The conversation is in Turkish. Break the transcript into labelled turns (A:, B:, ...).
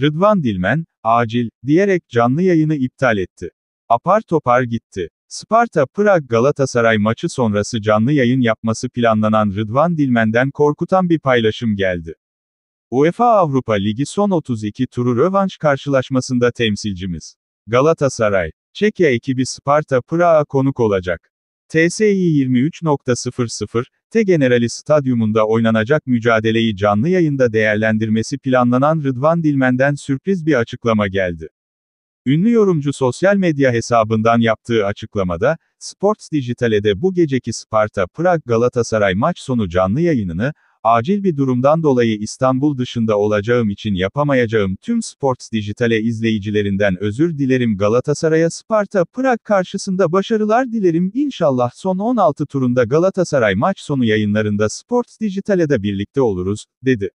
A: Rıdvan Dilmen, acil, diyerek canlı yayını iptal etti. Apar topar gitti. Sparta Prag Galatasaray maçı sonrası canlı yayın yapması planlanan Rıdvan Dilmen'den korkutan bir paylaşım geldi. UEFA Avrupa Ligi son 32 turu rövanş karşılaşmasında temsilcimiz Galatasaray, Çekya ekibi Sparta Prag'a konuk olacak. TSI 23.00, T Generali Stadyumunda oynanacak mücadeleyi canlı yayında değerlendirmesi planlanan Rıdvan Dilmen'den sürpriz bir açıklama geldi. Ünlü yorumcu sosyal medya hesabından yaptığı açıklamada, Sports Digital'e de bu geceki Sparta Prag Galatasaray maç sonu canlı yayınını, Acil bir durumdan dolayı İstanbul dışında olacağım için yapamayacağım tüm Sports Dijitale izleyicilerinden özür dilerim Galatasaray'a Sparta Prag karşısında başarılar dilerim İnşallah son 16 turunda Galatasaray maç sonu yayınlarında Sports Dijitale'de birlikte oluruz, dedi.